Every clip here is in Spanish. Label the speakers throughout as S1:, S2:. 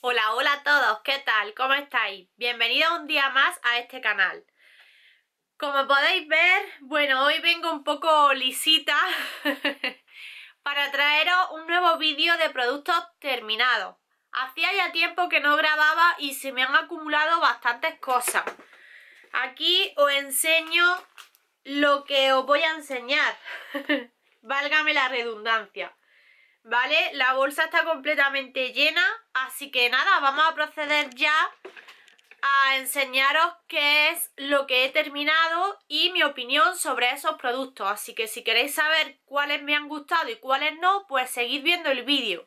S1: Hola, hola a todos, ¿qué tal? ¿Cómo estáis? Bienvenidos un día más a este canal. Como podéis ver, bueno, hoy vengo un poco lisita para traeros un nuevo vídeo de productos terminados. Hacía ya tiempo que no grababa y se me han acumulado bastantes cosas. Aquí os enseño lo que os voy a enseñar, válgame la redundancia. ¿vale? La bolsa está completamente llena, así que nada, vamos a proceder ya a enseñaros qué es lo que he terminado y mi opinión sobre esos productos. Así que si queréis saber cuáles me han gustado y cuáles no, pues seguid viendo el vídeo.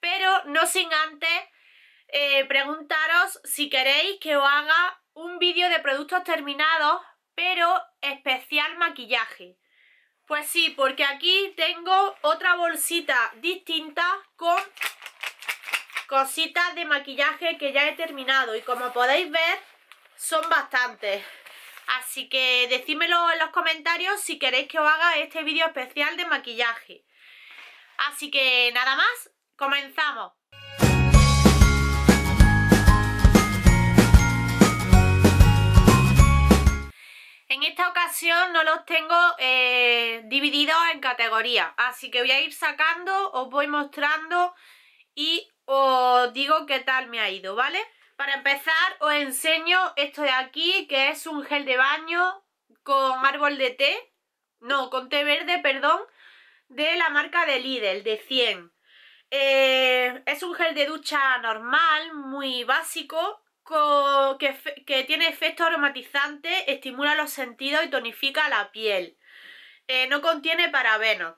S1: Pero no sin antes eh, preguntaros si queréis que os haga un vídeo de productos terminados, pero especial maquillaje. Pues sí, porque aquí tengo otra bolsita distinta con cositas de maquillaje que ya he terminado. Y como podéis ver, son bastantes. Así que decídmelo en los comentarios si queréis que os haga este vídeo especial de maquillaje. Así que nada más, comenzamos. En esta ocasión no los tengo eh, divididos en categorías, así que voy a ir sacando, os voy mostrando y os digo qué tal me ha ido, ¿vale? Para empezar os enseño esto de aquí, que es un gel de baño con árbol de té, no, con té verde, perdón, de la marca de Lidl, de 100. Eh, es un gel de ducha normal, muy básico, que, tiene efecto aromatizante, estimula los sentidos y tonifica la piel. Eh, no contiene parabenos.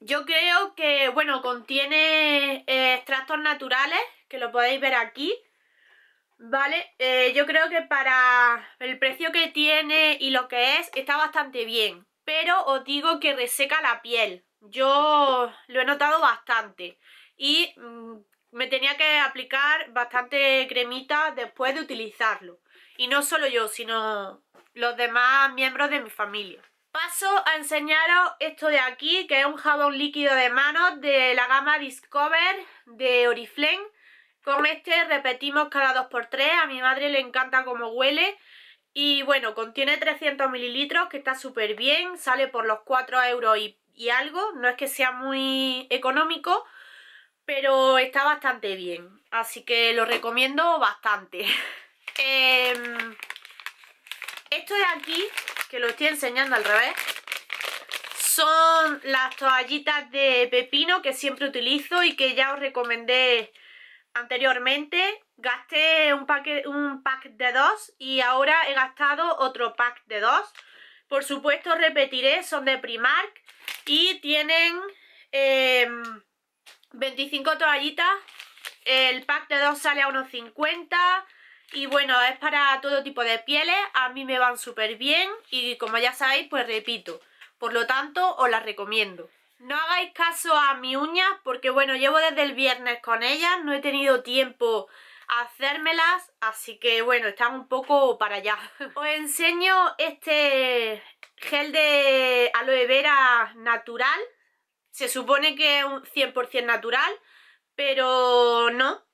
S1: Yo creo que, bueno, contiene eh, extractos naturales, que lo podéis ver aquí. Vale, eh, yo creo que para el precio que tiene y lo que es, está bastante bien. Pero os digo que reseca la piel. Yo lo he notado bastante. Y mm, me tenía que aplicar bastante cremita después de utilizarlo. Y no solo yo, sino los demás miembros de mi familia. Paso a enseñaros esto de aquí, que es un jabón líquido de manos de la gama Discover de Oriflame. Con este repetimos cada 2x3, a mi madre le encanta cómo huele. Y bueno, contiene 300 mililitros, que está súper bien, sale por los 4 euros y algo. No es que sea muy económico, pero está bastante bien, así que lo recomiendo bastante. Em, esto de aquí, que lo estoy enseñando al revés, son las toallitas de pepino que siempre utilizo y que ya os recomendé anteriormente. Gasté un, un pack de dos y ahora he gastado otro pack de dos. Por supuesto repetiré, son de Primark y tienen... Em, 25 toallitas, el pack de dos sale a unos 50 y bueno, es para todo tipo de pieles, a mí me van súper bien y como ya sabéis, pues repito, por lo tanto os las recomiendo. No hagáis caso a mi uñas porque bueno, llevo desde el viernes con ellas, no he tenido tiempo a hacérmelas, así que bueno, están un poco para allá. Os enseño este gel de aloe vera natural se supone que es un 100% natural, pero no,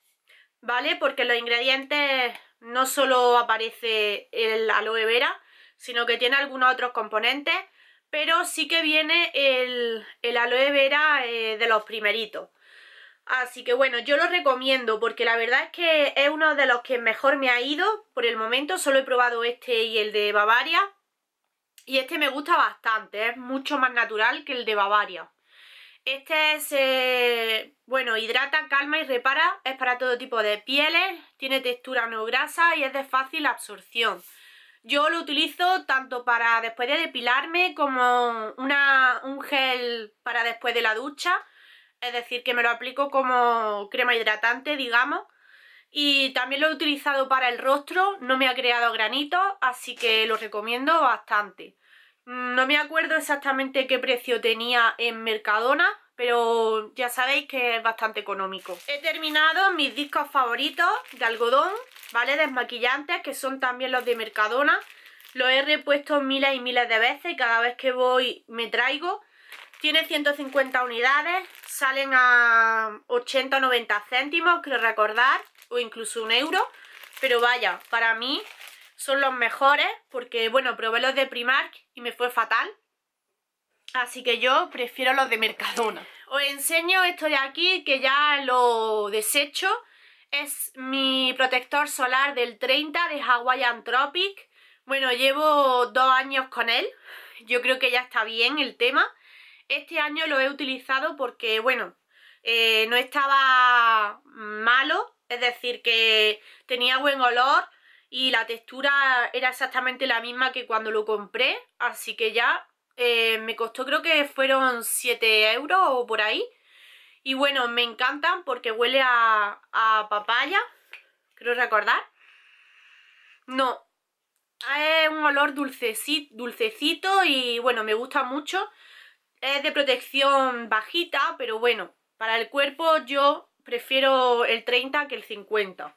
S1: ¿vale? Porque los ingredientes no solo aparece el aloe vera, sino que tiene algunos otros componentes, pero sí que viene el, aloe vera eh, de los primeritos. Así que bueno, yo lo recomiendo porque la verdad es que es uno de los que mejor me ha ido por el momento. Solo he probado este y el de Bavaria. Y este me gusta bastante, es mucho más natural que el de Bavaria. Este es, bueno, hidrata, calma y repara. Es para todo tipo de pieles, tiene textura no grasa y es de fácil absorción. Yo lo utilizo tanto para después de depilarme como un gel para después de la ducha. Es decir, que me lo aplico como crema hidratante, digamos. Y también lo he utilizado para el rostro, no me ha creado granitos, así que lo recomiendo bastante. Mm, no me acuerdo exactamente qué precio tenía en Mercadona, pero ya sabéis que es bastante económico. He terminado mis discos favoritos de algodón, ¿vale? Desmaquillantes, que son también los de Mercadona. Los he repuesto miles y miles de veces cada vez que voy me traigo. Tiene 150 unidades, salen a 80 o 90 céntimos, creo recordar, o incluso un euro. Pero vaya, para mí son los mejores porque, bueno, probé los de Primark y me fue fatal. Así que yo prefiero los de Mercadona. Os enseño esto de aquí que ya lo desecho. Es mi protector solar del 30 de Hawaiian Tropic. Bueno, llevo dos años con él. Yo creo que ya está bien el tema. Este año lo he utilizado porque, bueno, eh, no estaba malo. Es decir, que tenía buen olor y la textura era exactamente la misma que cuando lo compré, así que ya eh, me costó creo que fueron 7 euros o por ahí. Y bueno, me encantan porque huele a, papaya, creo recordar. No, es un olor dulcecito, dulcecito y bueno, me gusta mucho. Es de protección bajita, pero bueno, para el cuerpo yo prefiero el 30 que el 50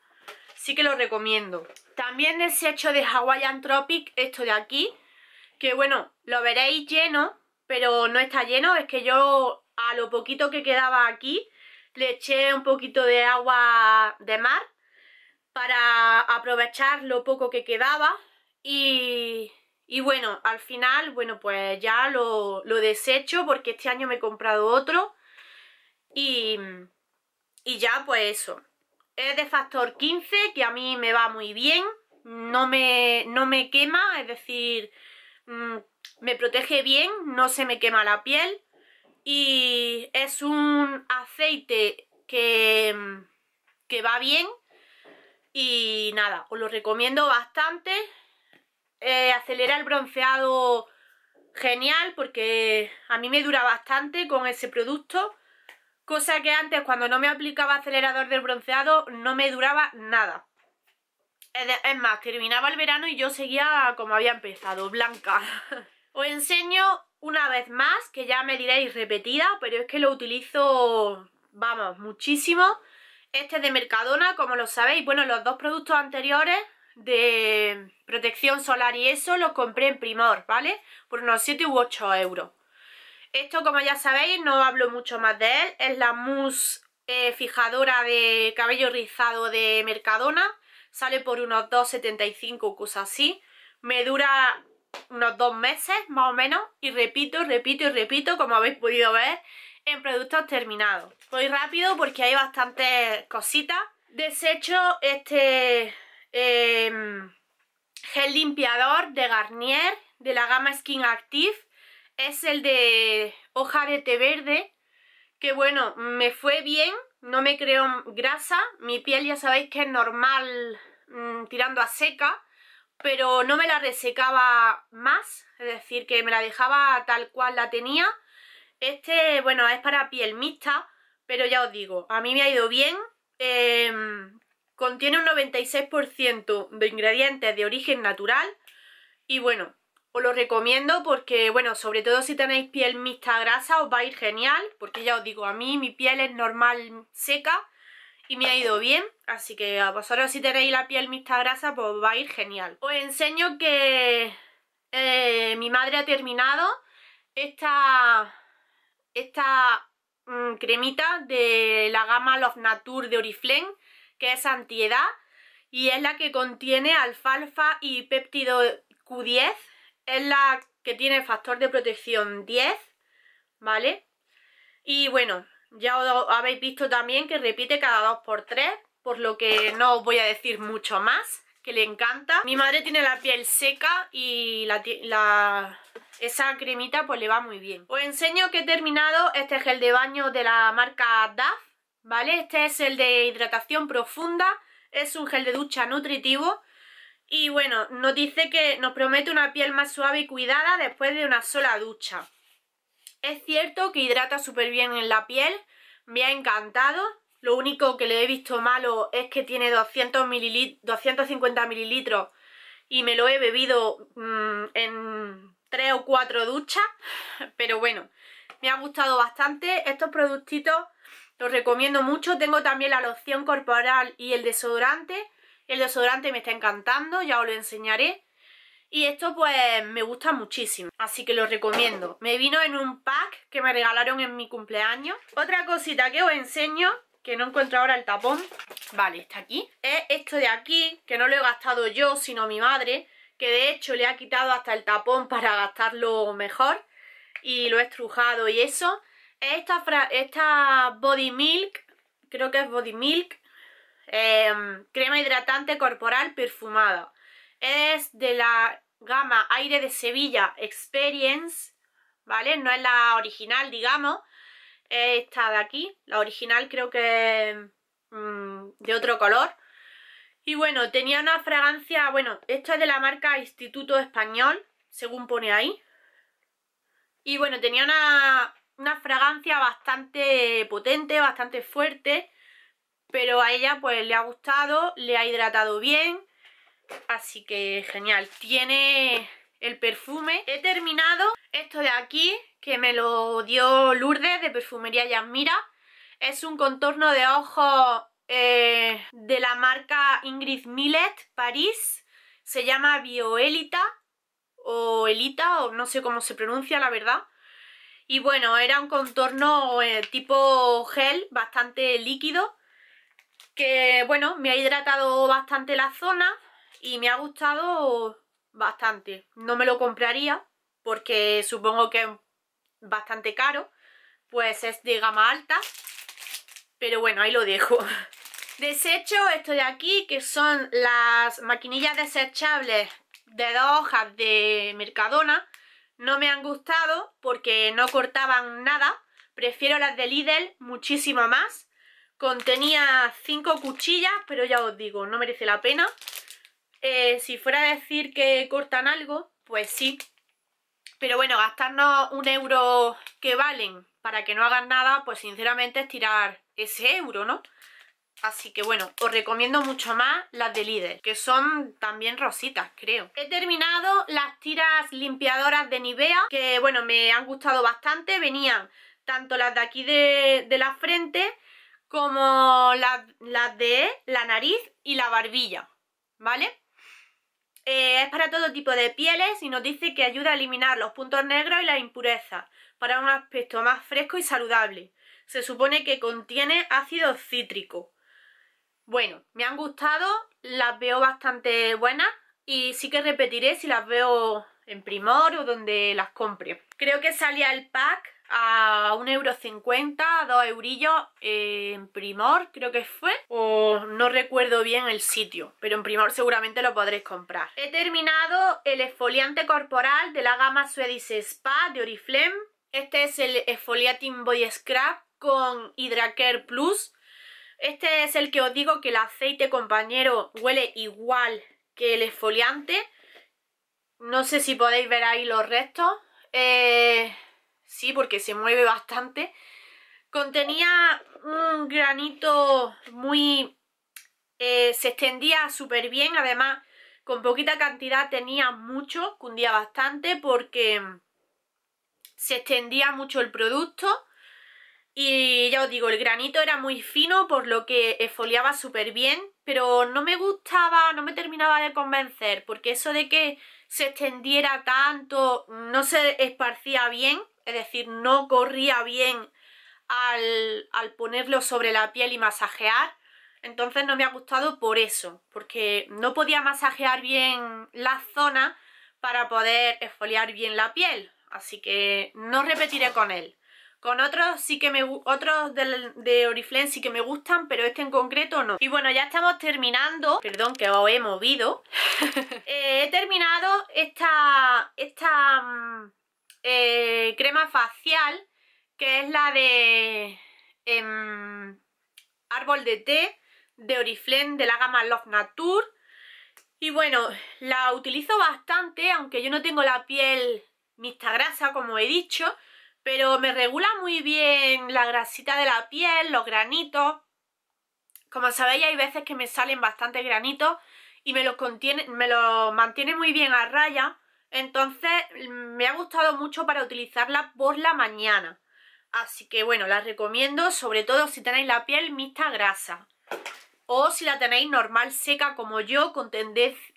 S1: sí que lo recomiendo. También desecho de Hawaiian Tropic esto de aquí, que bueno, lo veréis lleno, pero no está lleno, es que yo a lo poquito que quedaba aquí le eché un poquito de agua de mar para aprovechar lo poco que quedaba y, y bueno, al final, bueno, pues ya lo, lo, desecho porque este año me he comprado otro y, y ya pues eso es de factor 15, que a mí me va muy bien, no me, quema, es decir, mm, me protege bien, no se me quema la piel y es un aceite que, mm, va bien y nada, os lo recomiendo bastante, eh, acelera el bronceado genial porque a mí me dura bastante con ese producto Cosa que antes cuando no me aplicaba acelerador del bronceado no me duraba nada. Es más, terminaba el verano y yo seguía como había empezado, blanca. Os enseño una vez más, que ya me diréis repetida, pero es que lo utilizo, vamos, muchísimo. Este es de Mercadona, como lo sabéis. Bueno, los dos productos anteriores de protección solar y eso los compré en Primor, ¿vale? Por unos 7 u 8 euros. Esto, como ya sabéis, no hablo mucho más de él. Es la mousse eh, fijadora de cabello rizado de Mercadona. Sale por unos 2,75, cosas así. Me dura unos dos meses, más o menos. Y repito, repito y repito, como habéis podido ver, en productos terminados. Voy rápido porque hay bastantes cositas. Desecho este em, gel limpiador de Garnier de la gama Skin Active es el de hoja de verde, que bueno, me fue bien, no me creó grasa, mi piel ya sabéis que es normal mm, tirando a seca, pero no me la resecaba más, es decir, que me la dejaba tal cual la tenía. Este, bueno, es para piel mixta, pero ya os digo, a mí me ha ido bien. Em, contiene un 96% de ingredientes de origen natural y bueno, os lo recomiendo porque, bueno, sobre todo si tenéis piel mixta grasa os va a ir genial, porque ya os digo, a mí mi piel es normal seca y me ha ido bien, así que a vosotros si tenéis la piel mixta grasa pues os va a ir genial. Os enseño que eh, mi madre ha terminado esta, esta mm, cremita de la gama Love Nature de Oriflame, que es antiedad, y es la que contiene alfalfa y péptido Q10, es la que tiene factor de protección 10, ¿vale? Y bueno, ya os habéis visto también que repite cada 2x3, por lo que no os voy a decir mucho más, que le encanta. Mi madre tiene la piel seca y esa cremita pues le va muy bien. Os enseño que he terminado este gel de baño de la marca DAF, ¿vale? Este es el de hidratación profunda, es un gel de ducha nutritivo y bueno, nos dice que nos promete una piel más suave y cuidada después de una sola ducha. Es cierto que hidrata súper bien en la piel, me ha encantado. Lo único que le he visto malo es que tiene 250 mililitros y me lo he bebido mm, en 3 o 4 duchas. Pero bueno, me ha gustado bastante. Estos productitos los recomiendo mucho. Tengo también la loción corporal y el desodorante el desodorante me está encantando, ya os lo enseñaré. Y esto pues me gusta muchísimo, así que lo recomiendo. Me vino en un pack que me regalaron en mi cumpleaños. Otra cosita que os enseño, que no encuentro ahora el tapón, vale, está aquí. Es esto de aquí, que no lo he gastado yo, sino mi madre, que de hecho le ha quitado hasta el tapón para gastarlo mejor. Y lo he estrujado y eso. Es esta, esta Body Milk, creo que es Body Milk, Em, crema hidratante corporal perfumada. Es de la gama Aire de Sevilla Experience, ¿vale? No es la original, digamos. Esta de aquí, la original creo que mm, de otro color. Y bueno, tenía una fragancia, bueno, esta es de la marca Instituto Español, según pone ahí. Y bueno, tenía una, una fragancia bastante potente, bastante fuerte pero a ella pues le ha gustado, le ha hidratado bien, así que genial. Tiene el perfume. He terminado esto de aquí, que me lo dio Lourdes de Perfumería Yasmira. Es un contorno de ojos eh, de la marca Ingrid Millet, París. Se llama Bioelita o Elita, o no sé cómo se pronuncia la verdad. Y bueno, era un contorno eh, tipo gel, bastante líquido que bueno, me ha hidratado bastante la zona y me ha gustado bastante. No me lo compraría porque supongo que es bastante caro, pues es de gama alta, pero bueno, ahí lo dejo. Desecho esto de aquí, que son las maquinillas desechables de dos hojas de Mercadona. No me han gustado porque no cortaban nada. Prefiero las de Lidl muchísimo más. Contenía cinco cuchillas, pero ya os digo, no merece la pena. Eh, si fuera a decir que cortan algo, pues sí. Pero bueno, gastarnos un euro que valen para que no hagan nada, pues sinceramente es tirar ese euro, ¿no? Así que bueno, os recomiendo mucho más las de Lidl, que son también rositas, creo. He terminado las tiras limpiadoras de Nivea, que bueno, me han gustado bastante. Venían tanto las de aquí de la frente como las de la nariz y la barbilla, ¿vale? Eh, es para todo tipo de pieles y nos dice que ayuda a eliminar los puntos negros y las impurezas para un aspecto más fresco y saludable. Se supone que contiene ácido cítrico. Bueno, me han gustado, las veo bastante buenas y sí que repetiré si las veo en Primor o donde las compre. Creo que salía el pack a 1,50€, a 2 eurillos eh, en Primor, creo que fue. O no recuerdo bien el sitio, pero en Primor seguramente lo podréis comprar. He terminado el esfoliante corporal de la gama Swedish Spa de Oriflame. Este es el Esfoliating Body Scrub con Hydracare Plus. Este es el que os digo que el aceite, compañero, huele igual que el esfoliante. No sé si podéis ver ahí los restos. Eh, porque se mueve bastante, contenía un granito muy... Eh, se extendía súper bien, además con poquita cantidad tenía mucho, cundía bastante porque se extendía mucho el producto y ya os digo, el granito era muy fino por lo que esfoliaba súper bien, pero no me gustaba, no me terminaba de convencer porque eso de que se extendiera tanto, no se esparcía bien es decir, no corría bien al, ponerlo sobre la piel y masajear, entonces no me ha gustado por eso, porque no podía masajear bien la zona para poder esfoliar bien la piel, así que no repetiré con él. Con otros sí que me otros de, de, Oriflame sí que me gustan, pero este en concreto no. Y bueno, ya estamos terminando. Perdón que os he movido. Eh, he terminado esta, esta mm, eh, crema facial, que es la de em, Árbol de Té, de Oriflame, de la gama Love Nature. Y bueno, la utilizo bastante, aunque yo no tengo la piel mixta grasa, como he dicho, pero me regula muy bien la grasita de la piel, los granitos. Como sabéis, hay veces que me salen bastante granitos y me los, contiene, me los mantiene muy bien a raya. Entonces me ha gustado mucho para utilizarla por la mañana. Así que bueno, la recomiendo sobre todo si tenéis la piel mixta grasa. O si la tenéis normal seca como yo con,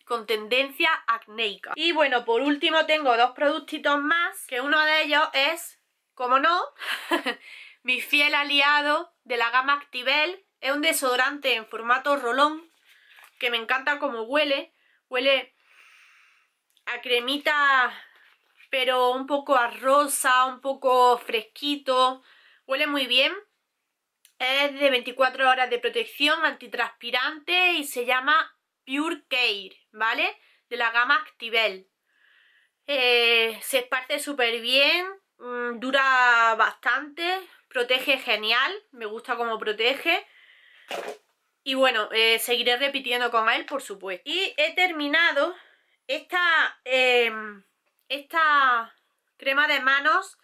S1: con tendencia acnéica. Y bueno, por último tengo dos productitos más. Que uno de ellos es, como no, mi fiel aliado de la gama Activel. Es un desodorante en formato rolón que me encanta como huele. Huele a cremita, pero un poco a rosa, un poco fresquito. Huele muy bien. Es de 24 horas de protección, antitranspirante y se llama Pure Care, ¿vale? De la gama Activel. Eh, se esparce súper bien, mm, dura bastante, protege genial, me gusta cómo protege. Y bueno, eh, seguiré repitiendo con él, por supuesto. Y he terminado esta, em, esta crema de manos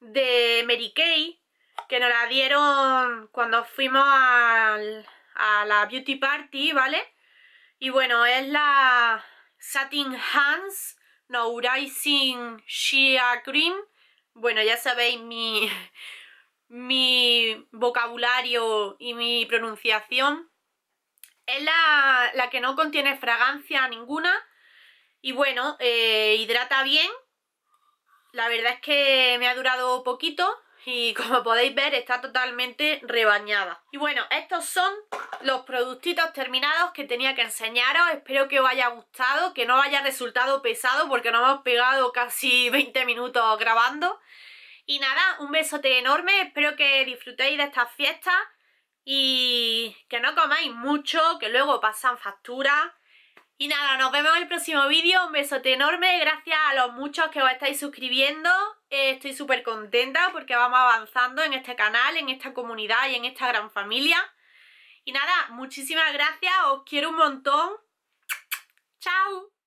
S1: de Mary Kay
S2: que nos la dieron
S1: cuando fuimos a la beauty party, ¿vale? Y bueno, es la Satin Hands Nourishing Shea Cream. Bueno, ya sabéis mi, mi vocabulario y mi pronunciación. Es la que no contiene fragancia ninguna y bueno, eh, hidrata bien. La verdad es que me ha durado poquito y como podéis ver está totalmente rebañada. Y bueno, estos son los productitos terminados que tenía que enseñaros. Espero que os haya gustado, que no haya resultado pesado porque nos hemos pegado casi 20 minutos grabando. Y nada, un besote enorme, espero que disfrutéis de estas fiestas y que no comáis mucho, que luego pasan facturas y nada, nos vemos en el próximo vídeo. Un besote enorme. Gracias a los muchos que os estáis suscribiendo. Eh, estoy súper contenta porque vamos avanzando en este canal, en esta comunidad y en esta gran familia. Y nada, muchísimas gracias. Os quiero un montón. Chao.